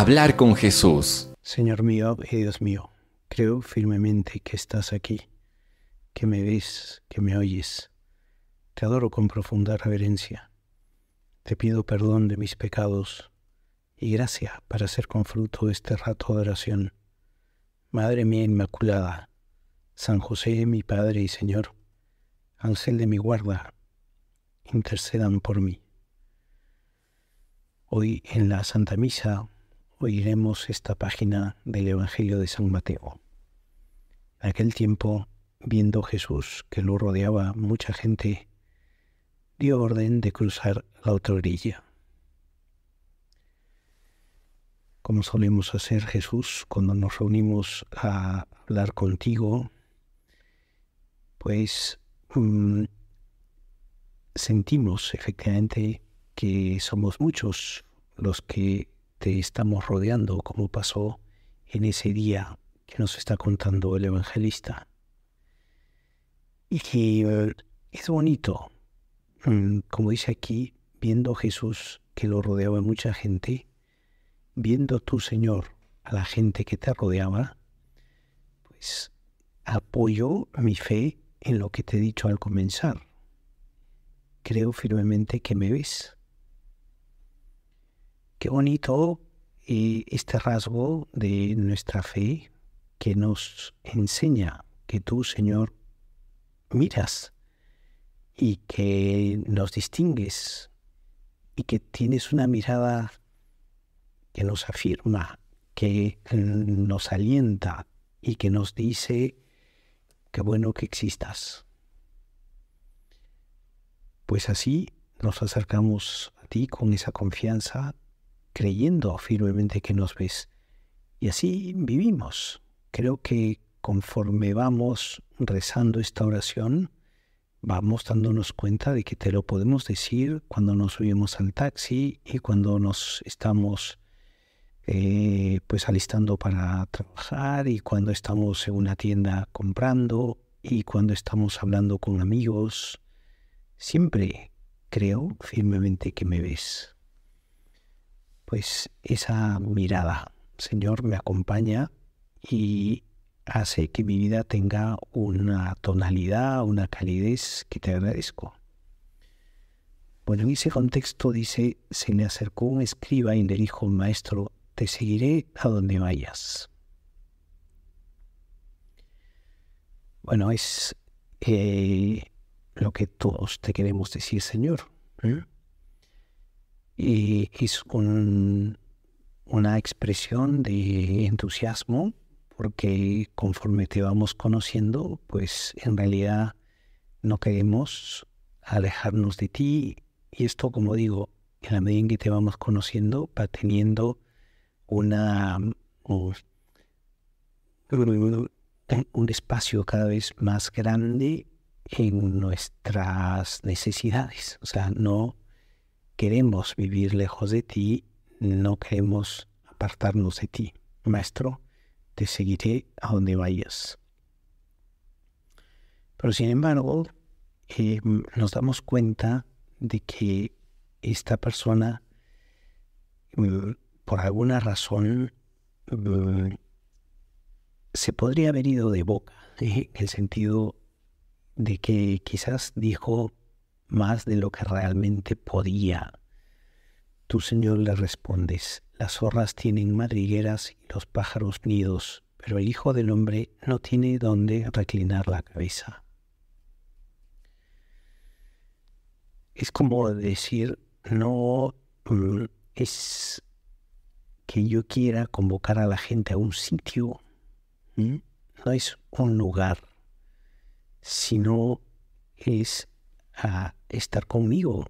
hablar con Jesús. Señor mío y eh, Dios mío, creo firmemente que estás aquí, que me ves, que me oyes. Te adoro con profunda reverencia. Te pido perdón de mis pecados y gracia para hacer con fruto este rato de oración. Madre mía Inmaculada, San José mi Padre y Señor, Ángel de mi guarda, intercedan por mí. Hoy en la Santa Misa oiremos esta página del Evangelio de San Mateo. En aquel tiempo, viendo Jesús que lo rodeaba mucha gente, dio orden de cruzar la otra orilla. Como solemos hacer Jesús cuando nos reunimos a hablar contigo, pues mm, sentimos efectivamente que somos muchos los que te estamos rodeando, como pasó en ese día que nos está contando el evangelista. Y que eh, es bonito, mm, como dice aquí, viendo Jesús que lo rodeaba mucha gente, viendo tu Señor, a la gente que te rodeaba, pues apoyo mi fe en lo que te he dicho al comenzar. Creo firmemente que me ves Qué bonito eh, este rasgo de nuestra fe que nos enseña que tú, Señor, miras y que nos distingues y que tienes una mirada que nos afirma, que nos alienta y que nos dice qué bueno que existas. Pues así nos acercamos a ti con esa confianza creyendo firmemente que nos ves. Y así vivimos. Creo que conforme vamos rezando esta oración, vamos dándonos cuenta de que te lo podemos decir cuando nos subimos al taxi y cuando nos estamos eh, pues alistando para trabajar y cuando estamos en una tienda comprando y cuando estamos hablando con amigos. Siempre creo firmemente que me ves pues esa mirada, Señor, me acompaña y hace que mi vida tenga una tonalidad, una calidez que te agradezco. Bueno, en ese contexto dice, se me acercó un escriba y le dijo, maestro, te seguiré a donde vayas. Bueno, es eh, lo que todos te queremos decir, Señor. ¿eh? y es una expresión de entusiasmo porque conforme te vamos conociendo, pues en realidad no queremos alejarnos de ti. Y esto, como digo, en la medida en que te vamos conociendo, va teniendo una, um, un, un espacio cada vez más grande en nuestras necesidades. O sea, no queremos vivir lejos de ti, no queremos apartarnos de ti. Maestro, te seguiré a donde vayas. Pero sin embargo, eh, nos damos cuenta de que esta persona, mm, por alguna razón, mm, se podría haber ido de boca, eh, en el sentido de que quizás dijo más de lo que realmente podía. Tu Señor, le respondes, las zorras tienen madrigueras y los pájaros nidos, pero el Hijo del Hombre no tiene dónde reclinar la cabeza. Es como decir, no mm, es que yo quiera convocar a la gente a un sitio, no es un lugar, sino es a estar conmigo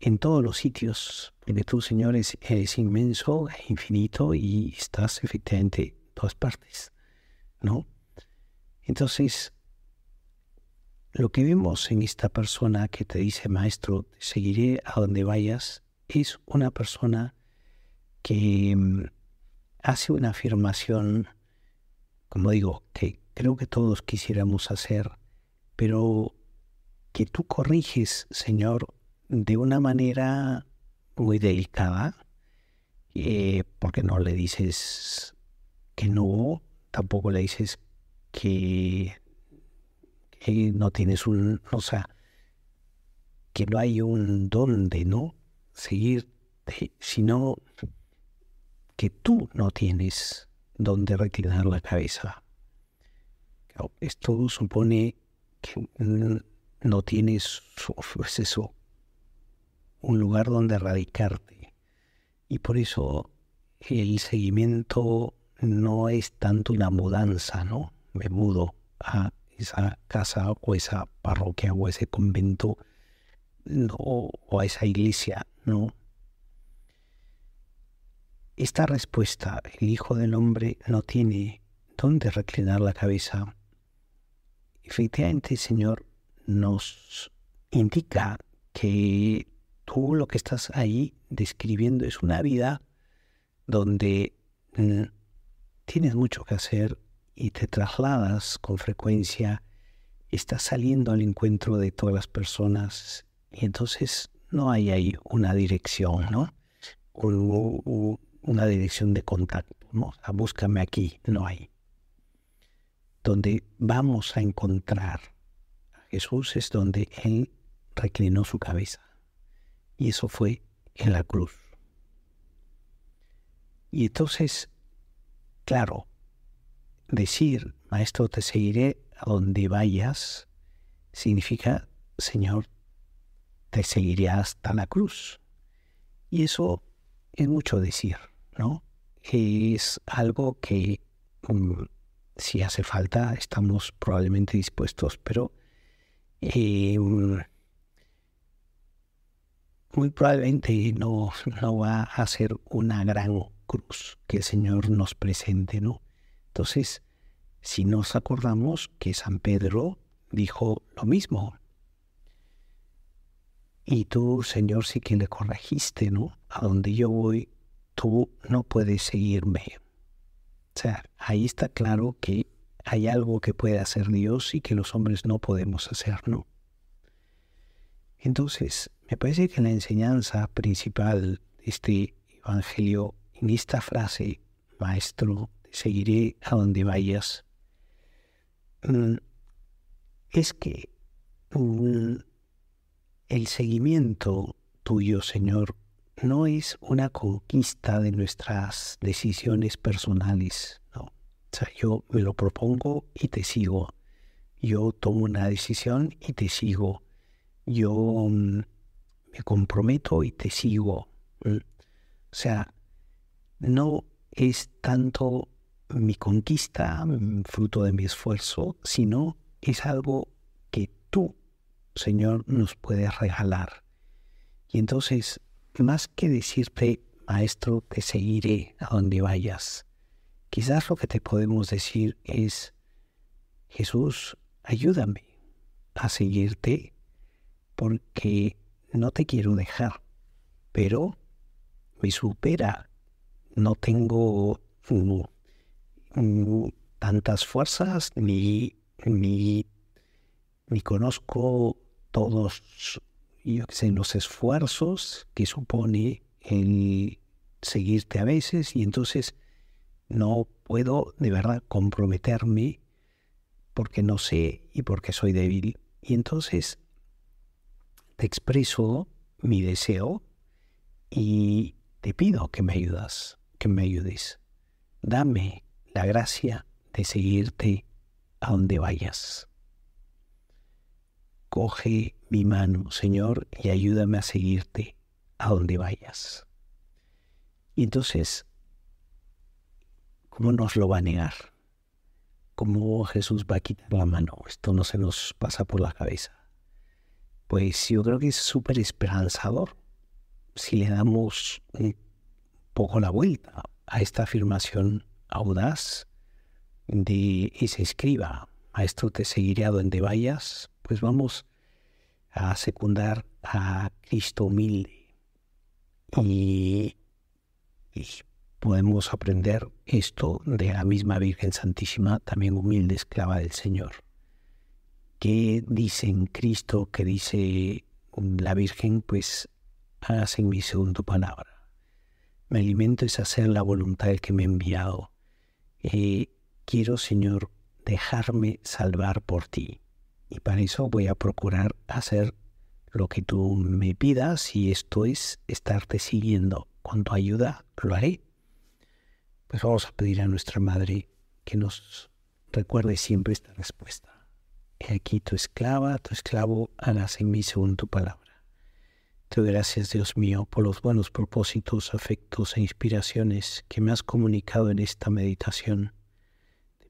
en todos los sitios, porque tú, Señor, es, inmenso, e infinito y estás efectivamente en todas partes, ¿no? Entonces, lo que vemos en esta persona que te dice, maestro, seguiré a donde vayas, es una persona que mm, hace una afirmación, como digo, que creo que todos quisiéramos hacer, pero que tú corriges, Señor, de una manera muy delicada, eh, porque no le dices que no, tampoco le dices que, no tienes un, o sea, que no hay un dónde no seguir, sino que tú no tienes dónde retirar la cabeza. Esto supone no tienes pues un lugar donde radicarte. Y por eso el seguimiento no es tanto una mudanza, ¿no? Me mudo a esa casa o esa parroquia o ese convento o a esa iglesia, ¿no? Esta respuesta, el Hijo del Hombre no tiene dónde reclinar la cabeza Efectivamente, el Señor nos indica que tú lo que estás ahí describiendo es una vida donde mm, tienes mucho que hacer y te trasladas con frecuencia, estás saliendo al encuentro de todas las personas y entonces no hay ahí una dirección, ¿no? una dirección de contacto, ¿no? A búscame aquí, no hay donde vamos a encontrar a Jesús es donde Él reclinó su cabeza. Y eso fue en la cruz. Y entonces, claro, decir, Maestro, te seguiré a donde vayas, significa, Señor, te seguiré hasta la cruz. Y eso es mucho decir, ¿no? Es algo que mm, si hace falta, estamos probablemente dispuestos, pero eh, muy probablemente no, no va a ser una gran cruz que el Señor nos presente, ¿no? Entonces, si nos acordamos que San Pedro dijo lo mismo, y tú, Señor, sí que le corregiste, ¿no? A donde yo voy, tú no puedes seguirme. O sea, ahí está claro que hay algo que puede hacer Dios y que los hombres no podemos hacerlo. Entonces, me parece que la enseñanza principal de este Evangelio, en esta frase, Maestro, seguiré a donde vayas, mm, es que mm, el seguimiento tuyo, Señor, no es una conquista de nuestras decisiones personales. No. O sea, yo me lo propongo y te sigo. Yo tomo una decisión y te sigo. Yo mm, me comprometo y te sigo. Mm. O sea, no es tanto mi conquista, mm, fruto de mi esfuerzo, sino es algo que tú, Señor, nos puedes regalar. Y entonces más que decirte, maestro, te seguiré a donde vayas, quizás lo que te podemos decir es, Jesús, ayúdame a seguirte porque no te quiero dejar, pero me supera, no tengo mm, mm, tantas fuerzas ni, ni, ni conozco todos yo sé, los esfuerzos que supone el seguirte a veces y entonces no puedo de verdad comprometerme porque no sé y porque soy débil. Y entonces te expreso mi deseo y te pido que me ayudas, que me ayudes. Dame la gracia de seguirte a donde vayas coge mi mano, Señor, y ayúdame a seguirte a donde vayas. Y entonces, ¿cómo nos lo va a negar? ¿Cómo Jesús va a quitar la mano? Esto no se nos pasa por la cabeza. Pues yo creo que es súper esperanzador si le damos un poco la vuelta a esta afirmación audaz de y se escriba Maestro, te seguiré a donde vayas, pues vamos a secundar a Cristo humilde. Y, podemos aprender esto de la misma Virgen Santísima, también humilde esclava del Señor. ¿Qué dice en Cristo? ¿Qué dice la Virgen? Pues hacen mi tu palabra. Me alimento es hacer la voluntad del que me ha enviado. Eh, quiero, Señor, dejarme salvar por ti. Y para eso voy a procurar hacer lo que tú me pidas y esto es estarte siguiendo. Con tu ayuda lo haré. Pues vamos a pedir a nuestra Madre que nos recuerde siempre esta respuesta. He aquí tu esclava, tu esclavo, harás en mí según tu palabra. Te doy gracias, Dios mío, por los buenos propósitos, afectos e inspiraciones que me has comunicado en esta meditación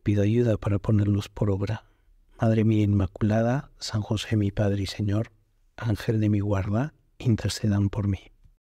pido ayuda para ponerlos por obra. Madre mía Inmaculada, San José mi Padre y Señor, Ángel de mi guarda, intercedan por mí.